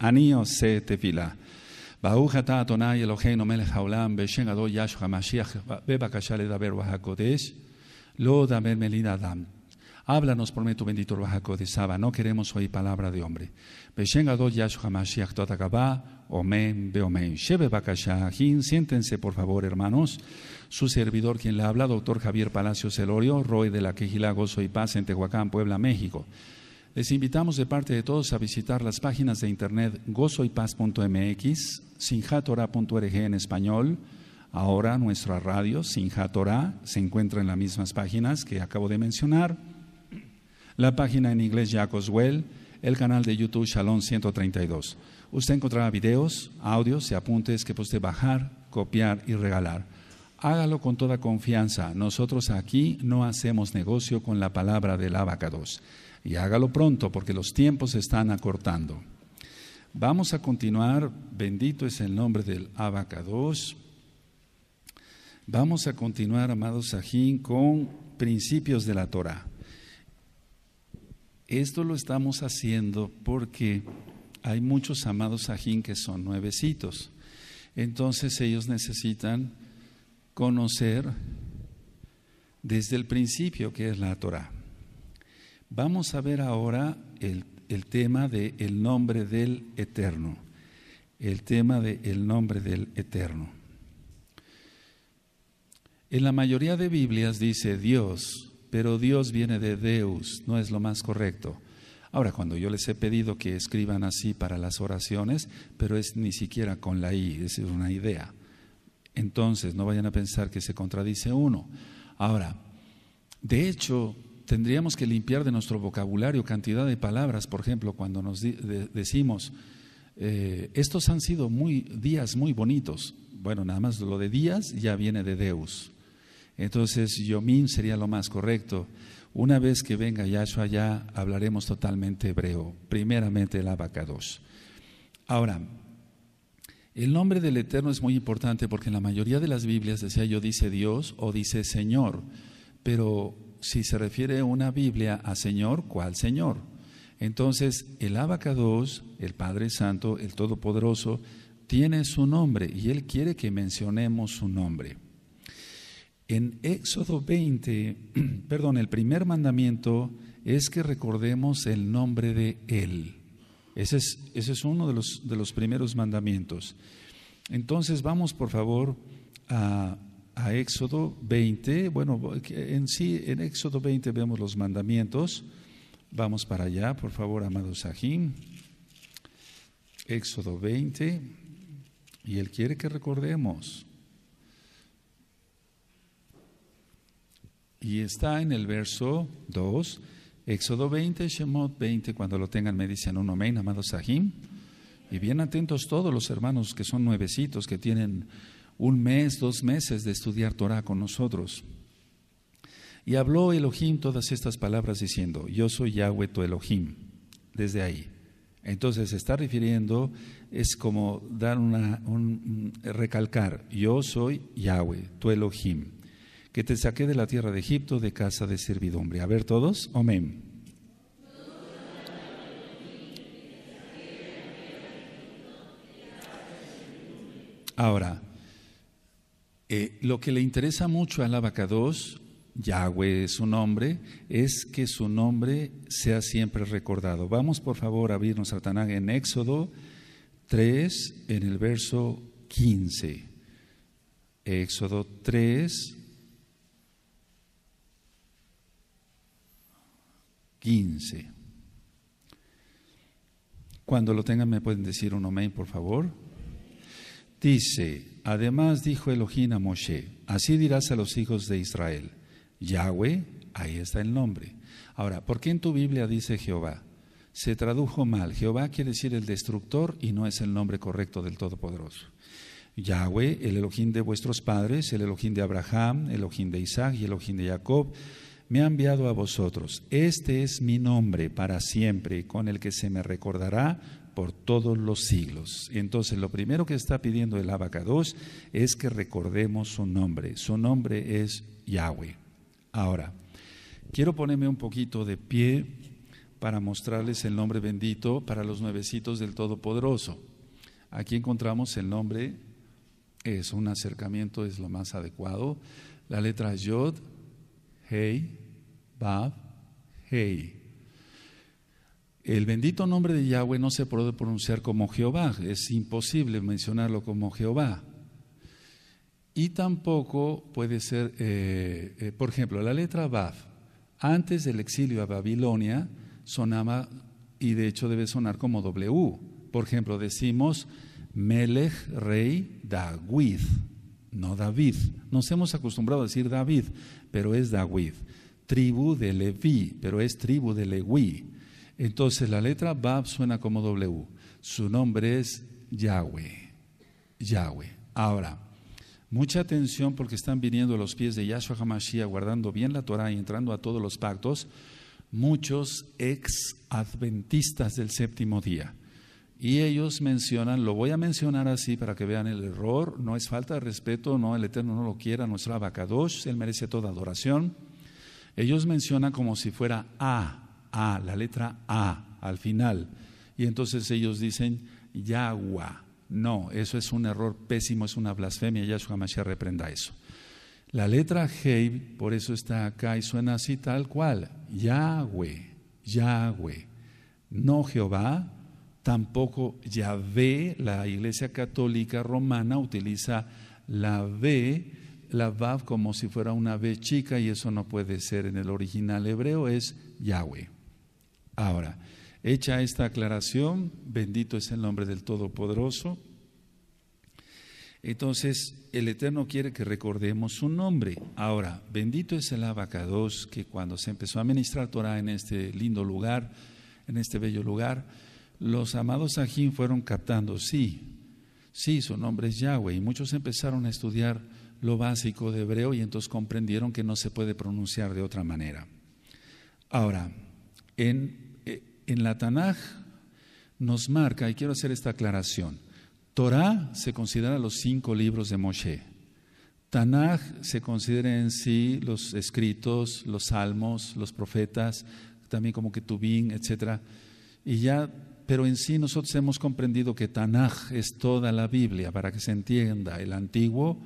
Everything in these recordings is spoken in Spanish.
Aníos se te fila. אתה אדוני el מלך jaulam, בשם yashu ישוע bebakashale Beba לדבר ver הקודש Lo da Háblanos, por tu bendito wahakodesh, No queremos oír palabra de hombre. Beshengadot Yahshua Mashiach totakaba, Omen, Beomen. Shebe bakashahin, Siéntense, por favor, hermanos. Su servidor, quien le habla, doctor Javier Palacios Elorio, Roy de la Quejila, soy y Paz en Tehuacán, Puebla, México. Les invitamos de parte de todos a visitar las páginas de internet gozoypaz.mx, sinjatora.org en español. Ahora nuestra radio, Sinjatora, se encuentra en las mismas páginas que acabo de mencionar. La página en inglés Jacoswell, el canal de YouTube Shalom 132. Usted encontrará videos, audios y apuntes que puede bajar, copiar y regalar. Hágalo con toda confianza. Nosotros aquí no hacemos negocio con la palabra del abacados. Y hágalo pronto porque los tiempos se están acortando. Vamos a continuar, bendito es el nombre del Abacados. Vamos a continuar, amados Sajín, con principios de la Torah. Esto lo estamos haciendo porque hay muchos amados Sajín que son nuevecitos. Entonces ellos necesitan conocer desde el principio que es la Torah. Vamos a ver ahora el, tema del el nombre del Eterno. El tema del el nombre del Eterno. En la mayoría de Biblias dice Dios, pero Dios viene de Deus, no es lo más correcto. Ahora, cuando yo les he pedido que escriban así para las oraciones, pero es ni siquiera con la I, es una idea. Entonces, no vayan a pensar que se contradice uno. Ahora, de hecho, tendríamos que limpiar de nuestro vocabulario cantidad de palabras, por ejemplo, cuando nos decimos, eh, estos han sido muy, días muy bonitos. Bueno, nada más lo de días ya viene de Deus. Entonces, Yomim sería lo más correcto. Una vez que venga Yahshua ya hablaremos totalmente hebreo, primeramente el abacados. Ahora, el nombre del Eterno es muy importante porque en la mayoría de las Biblias, decía yo, dice Dios o dice Señor, pero si se refiere una Biblia a Señor, ¿cuál Señor? Entonces, el Abacados, el Padre Santo, el Todopoderoso, tiene su nombre y Él quiere que mencionemos su nombre. En Éxodo 20, perdón, el primer mandamiento es que recordemos el nombre de Él. Ese es, uno de los primeros mandamientos. Entonces, vamos por favor a a Éxodo 20, bueno, en sí, en Éxodo 20 vemos los mandamientos. Vamos para allá, por favor, amado Sahim. Éxodo 20, y Él quiere que recordemos. Y está en el verso 2, Éxodo 20, Shemot 20, cuando lo tengan me dicen un amén, amado Sahim. Y bien atentos todos los hermanos que son nuevecitos, que tienen un mes, dos meses de estudiar Torah con nosotros. Y habló Elohim todas estas palabras diciendo, yo soy Yahweh tu Elohim, desde ahí. Entonces se está refiriendo, es como dar una, un, mm, recalcar, yo soy Yahweh, tu Elohim, que te saqué de la tierra de Egipto, de casa de servidumbre. A ver todos, amén. Ahora, eh, lo que le interesa mucho a la Abacados, Yahweh es su nombre, es que su nombre sea siempre recordado. Vamos por favor a abrirnos a en Éxodo 3, en el verso 15. Éxodo 3, 15. Cuando lo tengan me pueden decir un amén, por favor. Dice, Además dijo Elohim a Moshe, así dirás a los hijos de Israel, Yahweh, ahí está el nombre. Ahora, ¿por qué en tu Biblia dice Jehová? Se tradujo mal. Jehová quiere decir el destructor y no es el nombre correcto del Todopoderoso. Yahweh, el Elohim de vuestros padres, el Elohim de Abraham, el Elohim de Isaac y el Elohim de Jacob, me ha enviado a vosotros. Este es mi nombre para siempre, con el que se me recordará por todos los siglos. Entonces, lo primero que está pidiendo el Abacados es que recordemos su nombre. Su nombre es Yahweh. Ahora, quiero ponerme un poquito de pie para mostrarles el nombre bendito para los nuevecitos del Todopoderoso. Aquí encontramos el nombre, es un acercamiento, es lo más adecuado. La letra Yod, Hei Bab, Hei el bendito nombre de Yahweh no se puede pronunciar como Jehová, es imposible mencionarlo como Jehová. Y tampoco puede ser, eh, eh, por ejemplo, la letra Baf. antes del exilio a Babilonia, sonaba y de hecho debe sonar como W. Por ejemplo, decimos Melech, rey David, no David. Nos hemos acostumbrado a decir David, pero es Dawid. Tribu de Leví, pero es tribu de Leví. Entonces la letra Bab suena como W. Su nombre es Yahweh. Yahweh. Ahora, mucha atención porque están viniendo a los pies de Yahshua Hamashiach, guardando bien la Torah y entrando a todos los pactos, muchos ex adventistas del séptimo día. Y ellos mencionan, lo voy a mencionar así para que vean el error, no es falta de respeto, no, el Eterno no lo quiera, nuestro Abacadosh, él merece toda adoración. Ellos mencionan como si fuera A, a, la letra A al final. Y entonces ellos dicen Yahweh, No, eso es un error pésimo, es una blasfemia. Yahshua Mashiach reprenda eso. La letra Hei, por eso está acá y suena así tal cual. Yahweh, Yahweh. No Jehová, tampoco Yahvé. La Iglesia Católica Romana utiliza la V, la Vav como si fuera una V chica y eso no puede ser. En el original hebreo es Yahweh. Ahora, hecha esta aclaración, bendito es el nombre del Todopoderoso. Entonces, el Eterno quiere que recordemos su nombre. Ahora, bendito es el Abacados, que cuando se empezó a ministrar Torah en este lindo lugar, en este bello lugar, los amados Ajín fueron captando, sí, sí, su nombre es Yahweh, y muchos empezaron a estudiar lo básico de hebreo y entonces comprendieron que no se puede pronunciar de otra manera. Ahora, en en la Tanaj nos marca, y quiero hacer esta aclaración, Torá se considera los cinco libros de Moshe. Tanaj se considera en sí los escritos, los salmos, los profetas, también como que Tubín, etcétera. Y ya, pero en sí nosotros hemos comprendido que Tanaj es toda la Biblia, para que se entienda, el antiguo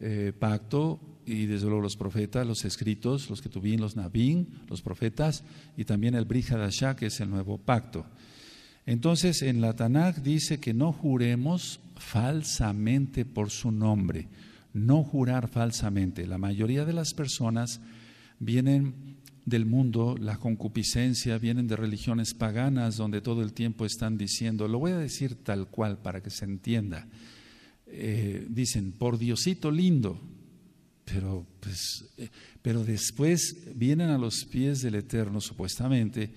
eh, pacto, y desde luego los profetas, los escritos, los que tuvieron los nabín, los profetas, y también el brihadashá que es el nuevo pacto. Entonces, en la Tanakh dice que no juremos falsamente por su nombre, no jurar falsamente. La mayoría de las personas vienen del mundo, la concupiscencia, vienen de religiones paganas donde todo el tiempo están diciendo, lo voy a decir tal cual para que se entienda. Eh, dicen, por Diosito lindo, pero, pues, eh, pero después vienen a los pies del Eterno supuestamente,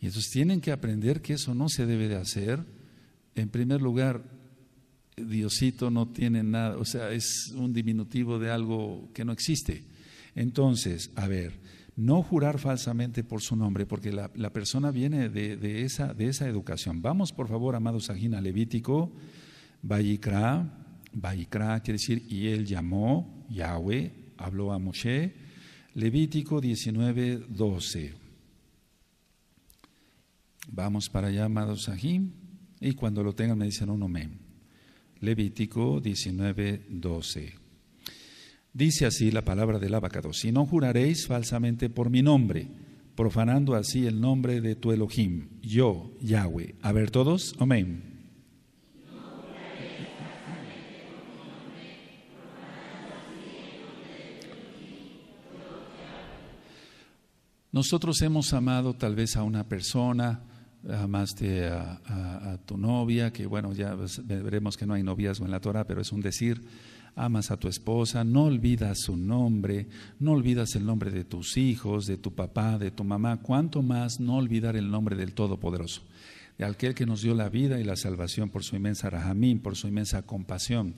y entonces tienen que aprender que eso no se debe de hacer. En primer lugar, Diosito no tiene nada, o sea, es un diminutivo de algo que no existe. Entonces, a ver, no jurar falsamente por su nombre, porque la, persona viene de, esa, de esa educación. Vamos, por favor, amados Sagina Levítico, Bayikra, Bayikra quiere decir, y él llamó, Yahweh habló a Moshe, Levítico 19.12 Vamos para allá, amados y cuando lo tengan me dicen un amén. Levítico 19.12 Dice así la palabra del abacado, si no juraréis falsamente por mi nombre, profanando así el nombre de tu Elohim, yo, Yahweh. A ver todos, amén. Nosotros hemos amado tal vez a una persona, amaste a, tu novia, que bueno, ya veremos que no hay noviazgo en la Torah, pero es un decir, amas a tu esposa, no olvidas su nombre, no olvidas el nombre de tus hijos, de tu papá, de tu mamá, cuanto más no olvidar el nombre del Todopoderoso, de aquel que nos dio la vida y la salvación por su inmensa rajamín, por su inmensa compasión.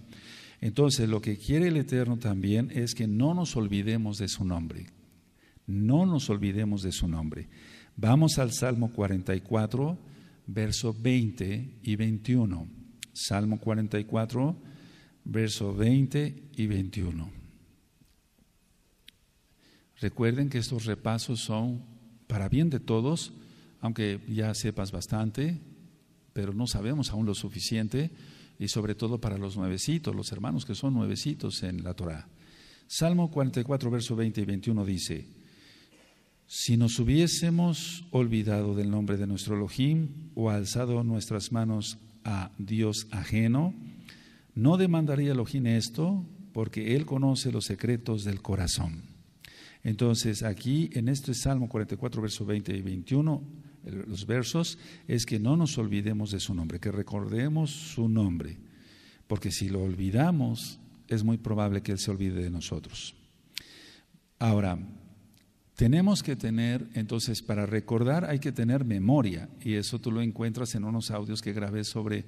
Entonces, lo que quiere el Eterno también es que no nos olvidemos de su nombre, no nos olvidemos de su nombre. Vamos al Salmo 44, verso 20 y 21. Salmo 44, verso 20 y 21. Recuerden que estos repasos son para bien de todos, aunque ya sepas bastante, pero no sabemos aún lo suficiente, y sobre todo para los nuevecitos, los hermanos que son nuevecitos en la Torá. Salmo 44, verso 20 y 21 dice, si nos hubiésemos olvidado del nombre de nuestro Elohim o alzado nuestras manos a Dios ajeno, no demandaría Elohim esto, porque Él conoce los secretos del corazón. Entonces, aquí en este Salmo 44, verso 20 y 21, los versos, es que no nos olvidemos de su nombre, que recordemos su nombre, porque si lo olvidamos, es muy probable que Él se olvide de nosotros. Ahora, tenemos que tener, entonces, para recordar hay que tener memoria, y eso tú lo encuentras en unos audios que grabé sobre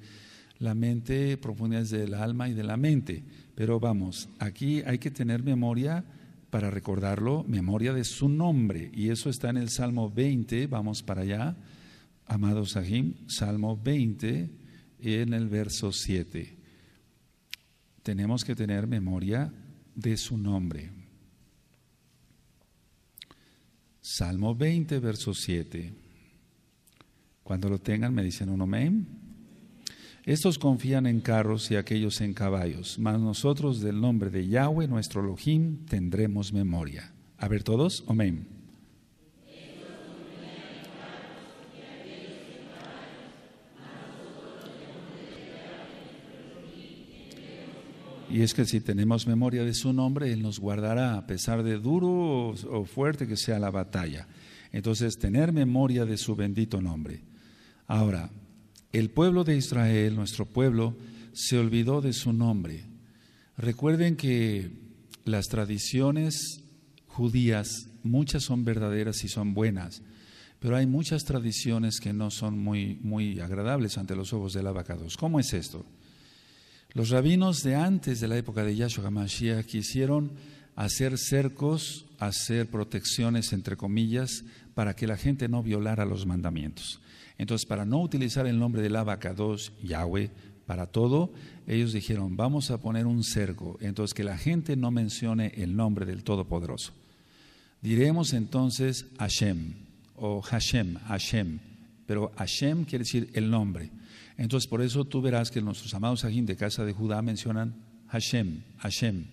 la mente, profundidades del alma y de la mente. Pero vamos, aquí hay que tener memoria para recordarlo, memoria de su nombre. Y eso está en el Salmo 20, vamos para allá, amado Sahim, Salmo 20, en el verso 7. Tenemos que tener memoria de su nombre. Salmo 20, verso 7. Cuando lo tengan me dicen un amén. Estos confían en carros y aquellos en caballos, mas nosotros del nombre de Yahweh, nuestro Elohim, tendremos memoria. A ver todos, amén. Y es que si tenemos memoria de su nombre, Él nos guardará, a pesar de duro o, fuerte que sea la batalla. Entonces, tener memoria de su bendito nombre. Ahora, el pueblo de Israel, nuestro pueblo, se olvidó de su nombre. Recuerden que las tradiciones judías, muchas son verdaderas y son buenas, pero hay muchas tradiciones que no son muy, muy agradables ante los ojos del abacados. ¿Cómo es esto? Los rabinos de antes de la época de Yahshua HaMashiach quisieron hacer cercos, hacer protecciones, entre comillas, para que la gente no violara los mandamientos. Entonces, para no utilizar el nombre del Abacados, Yahweh, para todo, ellos dijeron, vamos a poner un cerco, entonces que la gente no mencione el nombre del Todopoderoso. Diremos entonces Hashem, o Hashem, Hashem, pero Hashem quiere decir el nombre. Entonces, por eso tú verás que nuestros amados ajín de casa de Judá mencionan Hashem, Hashem,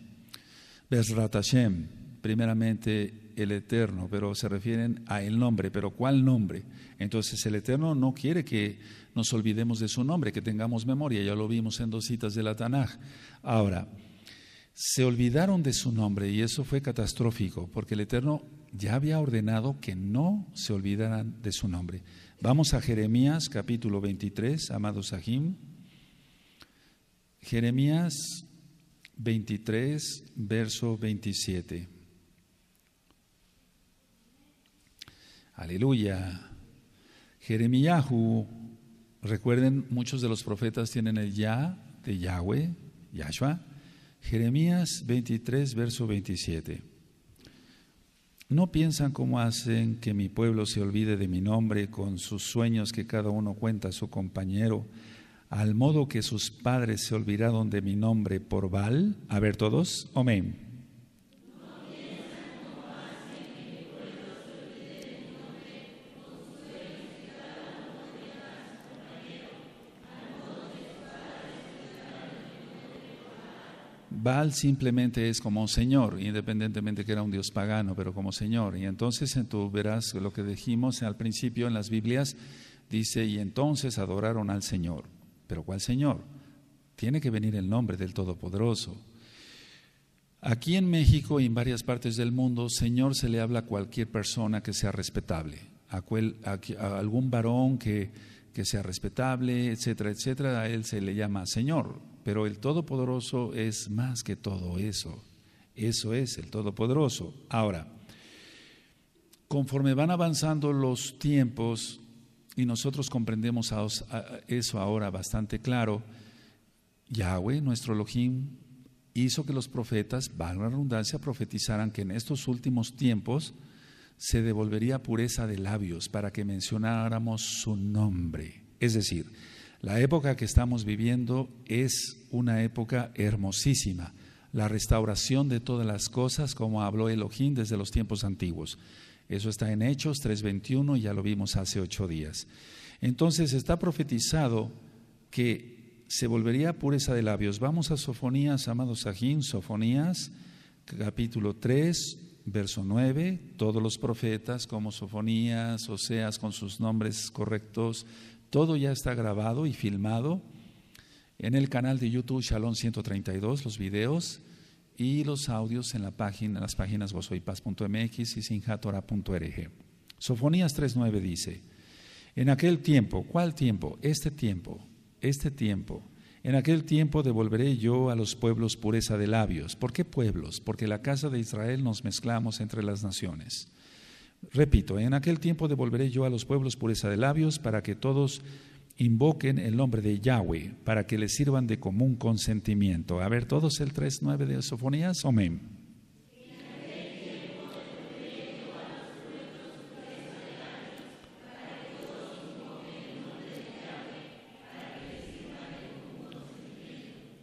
Besrat Hashem, primeramente el Eterno, pero se refieren a el nombre, pero ¿cuál nombre? Entonces el Eterno no quiere que nos olvidemos de su nombre, que tengamos memoria, ya lo vimos en dos citas de la Tanaj. Ahora, se olvidaron de su nombre y eso fue catastrófico, porque el Eterno ya había ordenado que no se olvidaran de su nombre. Vamos a Jeremías capítulo 23, amado Sahim. Jeremías 23, verso 27. Aleluya. Jeremiyahu, recuerden, muchos de los profetas tienen el ya de Yahweh, Yahshua. Jeremías 23, verso 27. ¿No piensan cómo hacen que mi pueblo se olvide de mi nombre con sus sueños que cada uno cuenta a su compañero, al modo que sus padres se olvidaron de mi nombre por val? A ver todos, amén. Baal simplemente es como un señor, independientemente que era un dios pagano, pero como señor. Y entonces tú verás lo que dijimos al principio en las Biblias, dice, y entonces adoraron al Señor. Pero ¿cuál Señor? Tiene que venir el nombre del Todopoderoso. Aquí en México y en varias partes del mundo, Señor se le habla a cualquier persona que sea respetable, a, algún varón que, que sea respetable, etcétera, etcétera, a él se le llama Señor pero el Todopoderoso es más que todo eso. Eso es el Todopoderoso. Ahora, conforme van avanzando los tiempos, y nosotros comprendemos eso ahora bastante claro, Yahweh, nuestro Elohim, hizo que los profetas, valga la redundancia, profetizaran que en estos últimos tiempos se devolvería pureza de labios para que mencionáramos su nombre. Es decir, la época que estamos viviendo es una época hermosísima, la restauración de todas las cosas como habló Elohim desde los tiempos antiguos. Eso está en Hechos 3:21, ya lo vimos hace ocho días. Entonces está profetizado que se volvería pureza de labios. Vamos a Sofonías, amados ajín Sofonías, capítulo 3, verso 9, todos los profetas como Sofonías, Oseas con sus nombres correctos, todo ya está grabado y filmado en el canal de YouTube Shalom 132, los videos y los audios en, la página, las páginas gozoypaz.mx y sinjatora.org. Sofonías 3.9 dice, en aquel tiempo, ¿cuál tiempo? Este tiempo, este tiempo. En aquel tiempo devolveré yo a los pueblos pureza de labios. ¿Por qué pueblos? Porque la casa de Israel nos mezclamos entre las naciones. Repito, en aquel tiempo devolveré yo a los pueblos pureza de labios para que todos invoquen el nombre de Yahweh, para que les sirvan de común consentimiento. A ver, todos el 3.9 de Sofonías, amén.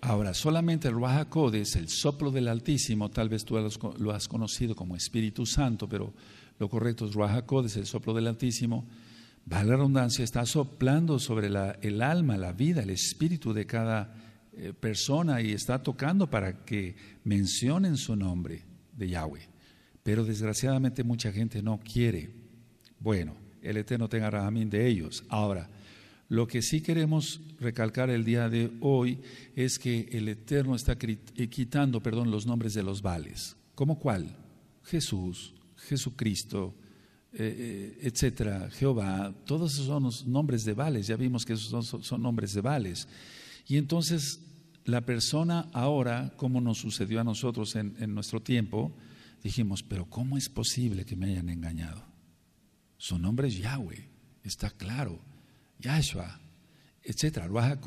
Ahora, solamente el Ruach es el soplo del Altísimo, tal vez tú lo has conocido como Espíritu Santo, pero lo correcto es es el soplo del Altísimo. Va la redundancia, está soplando sobre el alma, la vida, el espíritu de cada eh, persona y está tocando para que mencionen su nombre de Yahweh. Pero desgraciadamente mucha gente no quiere. Bueno, el Eterno tenga Rahamín de ellos. Ahora, lo que sí queremos recalcar el día de hoy es que el Eterno está eh, quitando, perdón, los nombres de los vales. ¿Cómo cuál? Jesús, Jesucristo, eh, eh, etcétera, Jehová, todos esos son nombres de vales, ya vimos que esos son, nombres de vales. Y entonces la persona ahora, como nos sucedió a nosotros en, nuestro tiempo, dijimos, pero ¿cómo es posible que me hayan engañado? Su nombre es Yahweh, está claro, Yahshua, etcétera, Ruach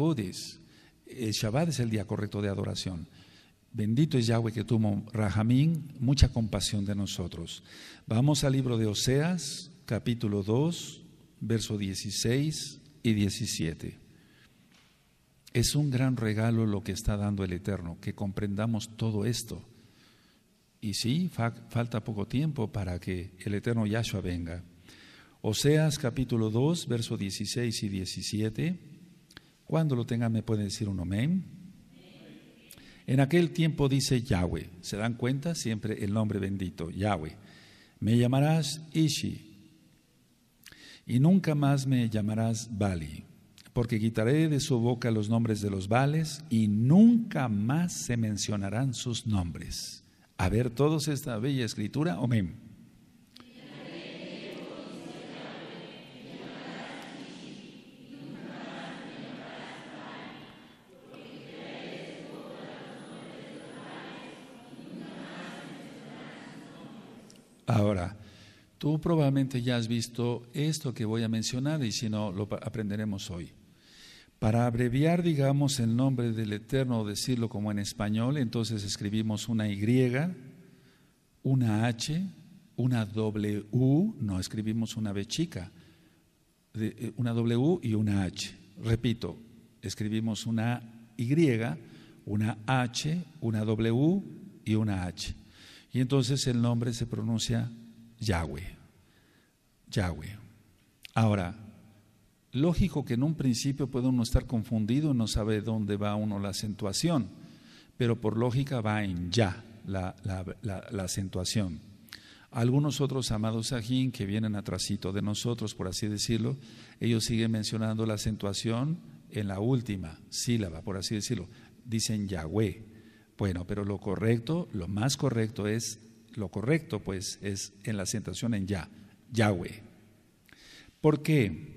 El Shabbat es el día correcto de adoración. Bendito es Yahweh que tuvo Rahamín, mucha compasión de nosotros. Vamos al libro de Oseas, capítulo 2, verso 16 y 17. Es un gran regalo lo que está dando el Eterno, que comprendamos todo esto. Y sí, falta poco tiempo para que el Eterno Yahshua venga. Oseas capítulo 2, verso 16 y 17. Cuando lo tengan me pueden decir un amén. En aquel tiempo dice Yahweh, ¿se dan cuenta? Siempre el nombre bendito, Yahweh. Me llamarás Ishi y nunca más me llamarás Bali, porque quitaré de su boca los nombres de los vales y nunca más se mencionarán sus nombres. A ver todos esta bella escritura, amén. Tú probablemente ya has visto esto que voy a mencionar y si no, lo aprenderemos hoy. Para abreviar, digamos, el nombre del Eterno decirlo como en español, entonces escribimos una Y, una H, una W, no escribimos una B chica, eh, una W y una H. Repito, escribimos una Y, una H, una W y una H. Y entonces el nombre se pronuncia Yahweh. Yahweh. Ahora, lógico que en un principio puede uno estar confundido y no sabe dónde va uno la acentuación, pero por lógica va en ya la, acentuación. Algunos otros amados ajín que vienen atrasito de nosotros, por así decirlo, ellos siguen mencionando la acentuación en la última sílaba, por así decirlo. Dicen Yahweh. Bueno, pero lo correcto, lo más correcto es lo correcto pues es en la sentación en ya, Yahweh. ¿Por qué?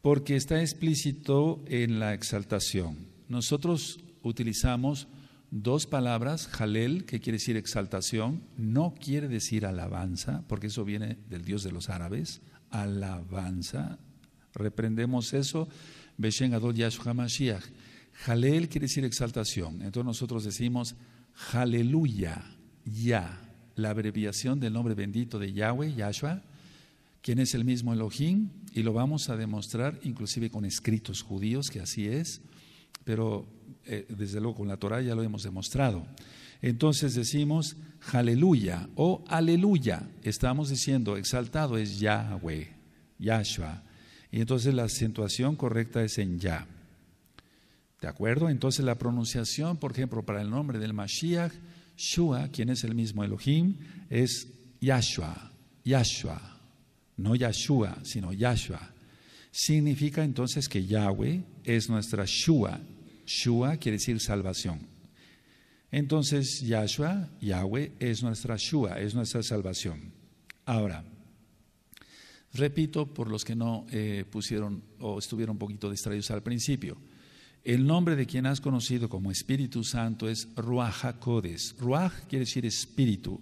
Porque está explícito en la exaltación. Nosotros utilizamos dos palabras, jalel, que quiere decir exaltación, no quiere decir alabanza, porque eso viene del Dios de los árabes, alabanza. Reprendemos eso, Beshen Adol Yahshua Jalel quiere decir exaltación. Entonces nosotros decimos, aleluya, ya, la abreviación del nombre bendito de Yahweh, Yahshua, quien es el mismo Elohim, y lo vamos a demostrar inclusive con escritos judíos, que así es, pero eh, desde luego con la Torah ya lo hemos demostrado. Entonces decimos, aleluya o aleluya, estamos diciendo, exaltado es Yahweh, Yahshua, y entonces la acentuación correcta es en Yah. ¿De acuerdo? Entonces la pronunciación, por ejemplo, para el nombre del Mashiach, Shua, quien es el mismo Elohim, es Yahshua, Yahshua, no Yahshua, sino Yahshua. Significa entonces que Yahweh es nuestra Shua. Shua quiere decir salvación. Entonces Yahshua, Yahweh, es nuestra Shua, es nuestra salvación. Ahora, repito por los que no eh, pusieron o estuvieron un poquito distraídos al principio. El nombre de quien has conocido como Espíritu Santo es Ruach HaKodes. Ruach quiere decir espíritu.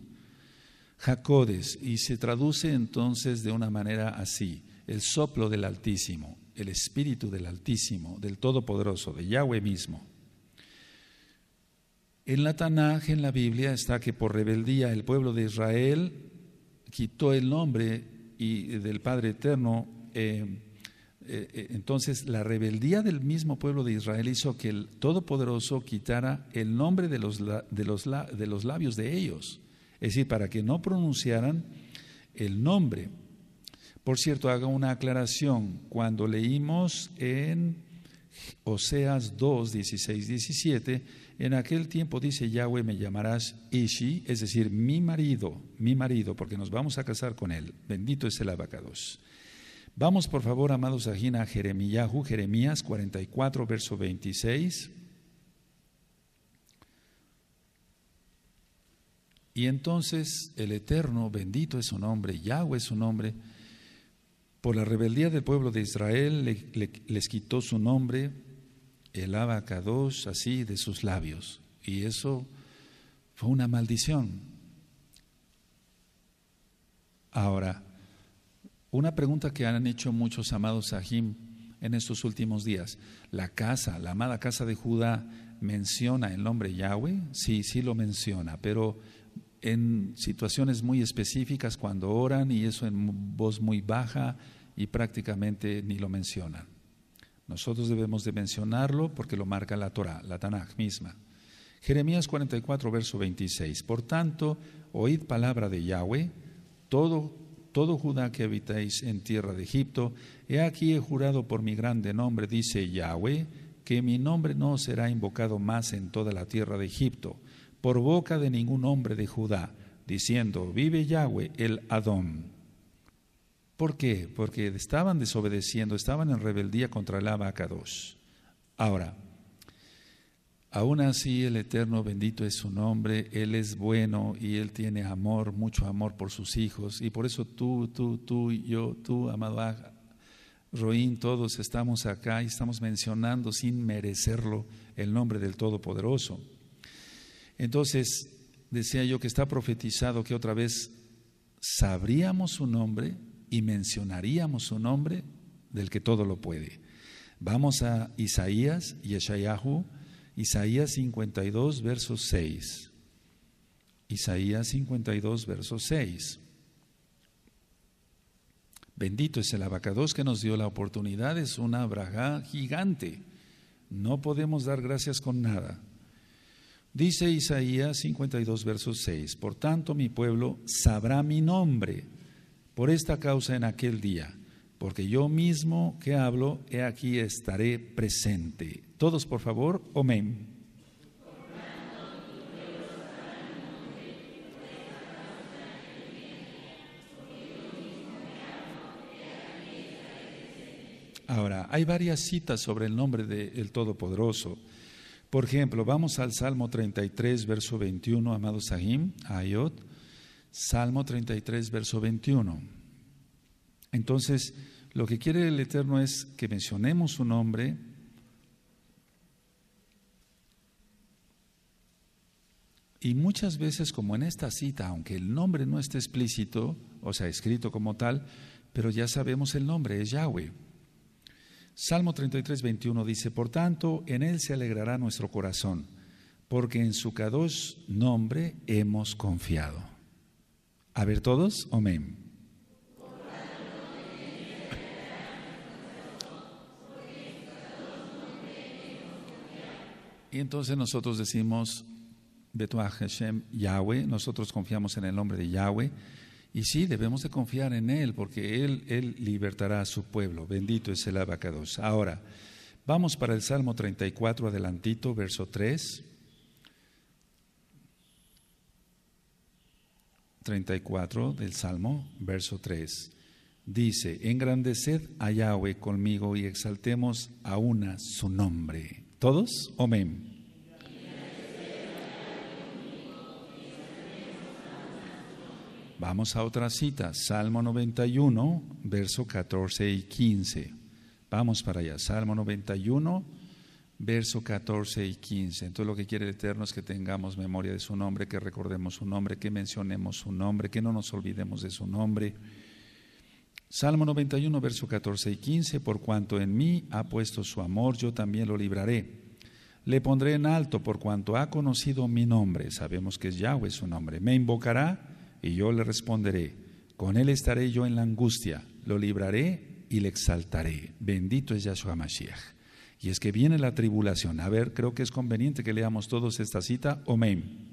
Jacodes, y se traduce entonces de una manera así, el soplo del Altísimo, el espíritu del Altísimo, del Todopoderoso, de Yahweh mismo. En la Tanaj, en la Biblia, está que por rebeldía el pueblo de Israel quitó el nombre y del Padre Eterno. Eh, eh, eh, entonces la rebeldía del mismo pueblo de Israel hizo que el Todopoderoso quitara el nombre de los, de los, labios de ellos, es decir, para que no pronunciaran el nombre. Por cierto, haga una aclaración, cuando leímos en Oseas 2, 16, 17, en aquel tiempo dice Yahweh, me llamarás Ishi, es decir, mi marido, mi marido, porque nos vamos a casar con él. Bendito es el abacados. Vamos por favor, amados Agina, a Jeremías 44, verso 26. Y entonces el Eterno, bendito es su nombre, Yahweh es su nombre, por la rebeldía del pueblo de Israel les quitó su nombre, el abacados, así de sus labios. Y eso fue una maldición. Ahora, una pregunta que han hecho muchos amados Sahim en estos últimos días. La casa, la amada casa de Judá, menciona el nombre Yahweh. Sí, sí lo menciona, pero en situaciones muy específicas cuando oran y eso en voz muy baja y prácticamente ni lo mencionan. Nosotros debemos de mencionarlo porque lo marca la Torah, la Tanaj misma. Jeremías 44, verso 26. Por tanto, oíd palabra de Yahweh, todo todo Judá que habitáis en tierra de Egipto, he aquí he jurado por mi grande nombre, dice Yahweh, que mi nombre no será invocado más en toda la tierra de Egipto, por boca de ningún hombre de Judá, diciendo, vive Yahweh el Adón. ¿Por qué? Porque estaban desobedeciendo, estaban en rebeldía contra el dos. Ahora, Aún así, el Eterno bendito es su nombre, Él es bueno y Él tiene amor, mucho amor por sus hijos. Y por eso tú, tú, tú, yo, tú, amado Roín, todos estamos acá y estamos mencionando sin merecerlo el nombre del Todopoderoso. Entonces, decía yo que está profetizado que otra vez sabríamos su nombre y mencionaríamos su nombre del que todo lo puede. Vamos a Isaías y Eshayahu Isaías 52, verso 6. Isaías 52, verso 6. Bendito es el abacados que nos dio la oportunidad, es una braja gigante. No podemos dar gracias con nada. Dice Isaías 52, verso 6, Por tanto mi pueblo sabrá mi nombre por esta causa en aquel día, porque yo mismo que hablo, he aquí estaré presente. Todos, por favor, amén. Ahora, hay varias citas sobre el nombre del Todopoderoso. Por ejemplo, vamos al Salmo 33, verso 21, amado Sahim, Ayot. Salmo 33, verso 21. Entonces, lo que quiere el Eterno es que mencionemos su nombre, Y muchas veces, como en esta cita, aunque el nombre no esté explícito, o sea, escrito como tal, pero ya sabemos el nombre, es Yahweh. Salmo 33, 21 dice, Por tanto, en él se alegrará nuestro corazón, porque en su Kadosh nombre hemos confiado. A ver todos, amén. Y entonces nosotros decimos, Betuah Hashem Yahweh, nosotros confiamos en el nombre de Yahweh. Y sí, debemos de confiar en Él, porque Él, Él libertará a su pueblo. Bendito es el abacados. Ahora, vamos para el Salmo 34, adelantito, verso 3. 34 del Salmo, verso 3. Dice, engrandeced a Yahweh conmigo y exaltemos a una su nombre. ¿Todos? Amén. Vamos a otra cita, Salmo 91, verso 14 y 15. Vamos para allá, Salmo 91, verso 14 y 15. Entonces lo que quiere el Eterno es que tengamos memoria de su nombre, que recordemos su nombre, que mencionemos su nombre, que no nos olvidemos de su nombre. Salmo 91, verso 14 y 15, por cuanto en mí ha puesto su amor, yo también lo libraré. Le pondré en alto por cuanto ha conocido mi nombre, sabemos que es Yahweh su nombre. Me invocará y yo le responderé, con él estaré yo en la angustia, lo libraré y le exaltaré. Bendito es Yahshua Mashiach. Y es que viene la tribulación. A ver, creo que es conveniente que leamos todos esta cita. Omeim.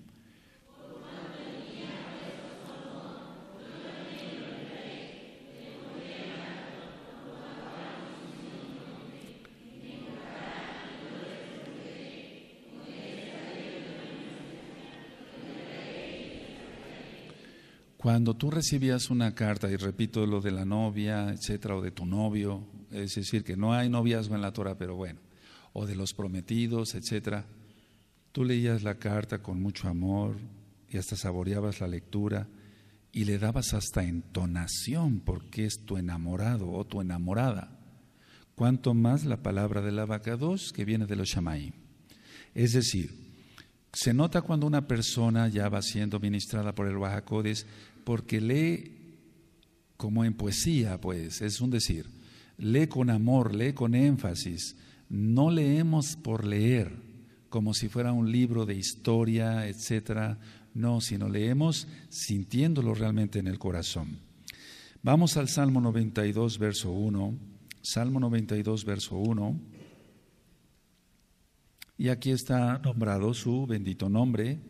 Cuando tú recibías una carta, y repito lo de la novia, etcétera, o de tu novio, es decir, que no hay noviazgo en la Torah, pero bueno, o de los prometidos, etcétera, tú leías la carta con mucho amor y hasta saboreabas la lectura y le dabas hasta entonación porque es tu enamorado o tu enamorada. Cuanto más la palabra de la vaca 2 que viene de los Shamaí. Es decir, se nota cuando una persona ya va siendo ministrada por el Bajacodes porque lee como en poesía, pues, es un decir, lee con amor, lee con énfasis, no leemos por leer, como si fuera un libro de historia, etcétera, no, sino leemos sintiéndolo realmente en el corazón. Vamos al Salmo 92, verso 1. Salmo 92, verso 1. Y aquí está nombrado su bendito nombre.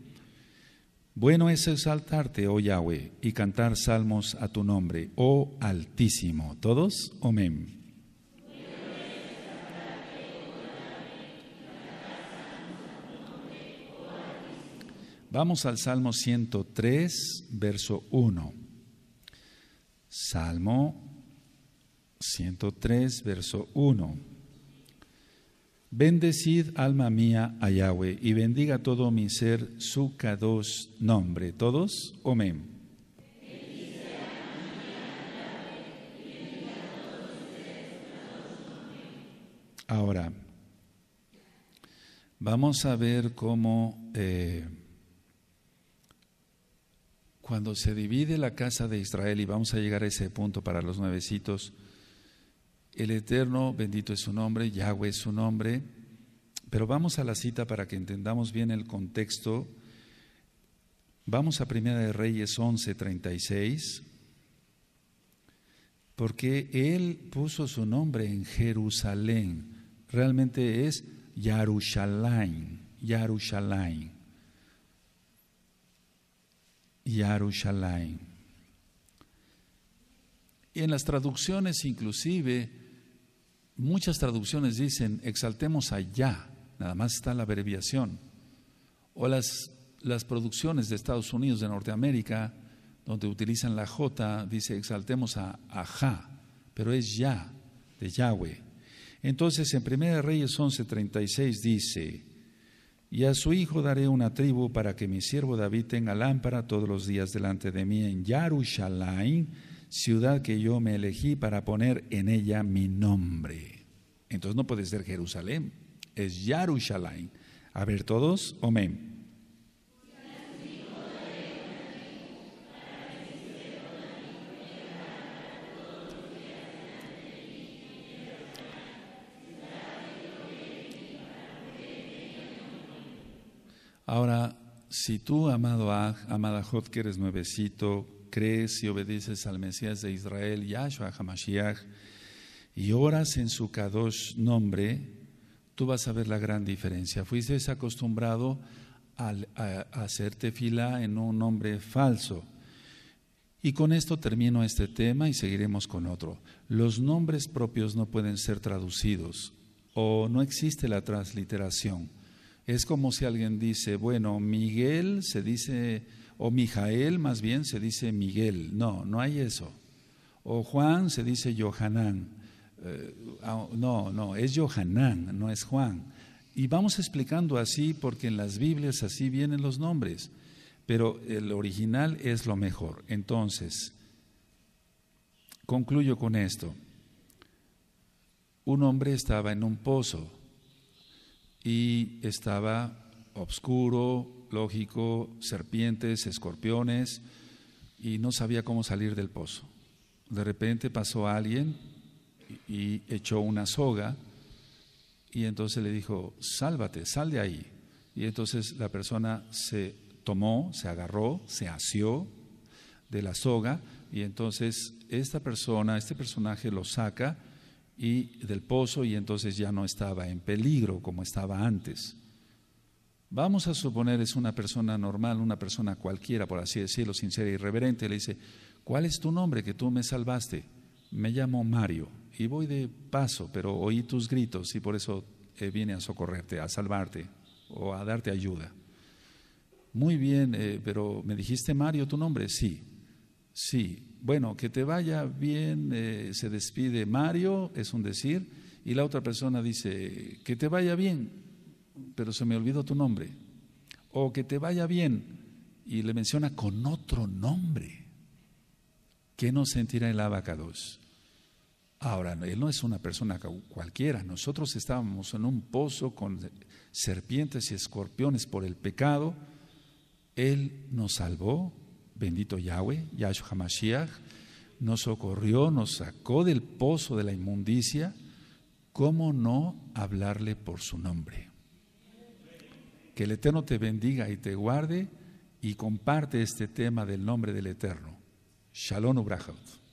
Bueno es exaltarte, oh Yahweh, y cantar salmos a tu nombre, oh Altísimo. Todos, amén. Vamos al Salmo 103, verso 1. Salmo 103, verso 1. Bendecid alma mía a Yahweh y bendiga todo mi ser su kadosh nombre. Todos, amén. Ahora, vamos a ver cómo eh, cuando se divide la casa de Israel, y vamos a llegar a ese punto para los nuevecitos, el Eterno, bendito es su nombre, Yahweh es su nombre. Pero vamos a la cita para que entendamos bien el contexto. Vamos a Primera de Reyes 36, Porque él puso su nombre en Jerusalén. Realmente es Yarushalayim, Yarushalayim. Yarushalayim. Y en las traducciones inclusive Muchas traducciones dicen, exaltemos allá, nada más está la abreviación. O las, las producciones de Estados Unidos, de Norteamérica, donde utilizan la J, dice, exaltemos a aja, pero es ya, de Yahweh. Entonces, en 1 Reyes 11:36 dice, y a su hijo daré una tribu para que mi siervo David tenga lámpara todos los días delante de mí en Yarushalayim, ciudad que yo me elegí para poner en ella mi nombre. Entonces no puede ser Jerusalén, es Yarushalayim. A ver todos, amén. Ahora, si tú, amado Aj, amada Jod, que eres nuevecito, crees y obedeces al Mesías de Israel, Yahshua HaMashiach, y oras en su Kadosh nombre, tú vas a ver la gran diferencia. Fuiste acostumbrado a, a hacerte fila en un nombre falso. Y con esto termino este tema y seguiremos con otro. Los nombres propios no pueden ser traducidos o no existe la transliteración. Es como si alguien dice, bueno, Miguel se dice o Mijael más bien se dice Miguel, no, no hay eso. O Juan se dice Johanán, eh, no, no, es Johanán, no es Juan. Y vamos explicando así porque en las Biblias así vienen los nombres, pero el original es lo mejor. Entonces, concluyo con esto. Un hombre estaba en un pozo y estaba obscuro, lógico, serpientes, escorpiones, y no sabía cómo salir del pozo. De repente pasó alguien y echó una soga y entonces le dijo, sálvate, sal de ahí. Y entonces la persona se tomó, se agarró, se asió de la soga y entonces esta persona, este personaje lo saca y del pozo y entonces ya no estaba en peligro como estaba antes. Vamos a suponer es una persona normal, una persona cualquiera, por así decirlo, sincera y e irreverente. Le dice, ¿cuál es tu nombre que tú me salvaste? Me llamo Mario y voy de paso, pero oí tus gritos y por eso eh, vine a socorrerte, a salvarte o a darte ayuda. Muy bien, eh, pero ¿me dijiste Mario tu nombre? Sí, sí. Bueno, que te vaya bien, eh, se despide Mario, es un decir, y la otra persona dice, que te vaya bien, pero se me olvidó tu nombre. O que te vaya bien y le menciona con otro nombre. ¿Qué nos sentirá el abacados? Ahora, él no es una persona cualquiera. Nosotros estábamos en un pozo con serpientes y escorpiones por el pecado. Él nos salvó, bendito Yahweh, Yahshua Mashiach nos socorrió, nos sacó del pozo de la inmundicia. ¿Cómo no hablarle por su nombre? Que el Eterno te bendiga y te guarde y comparte este tema del nombre del Eterno. Shalom Ubrahaut.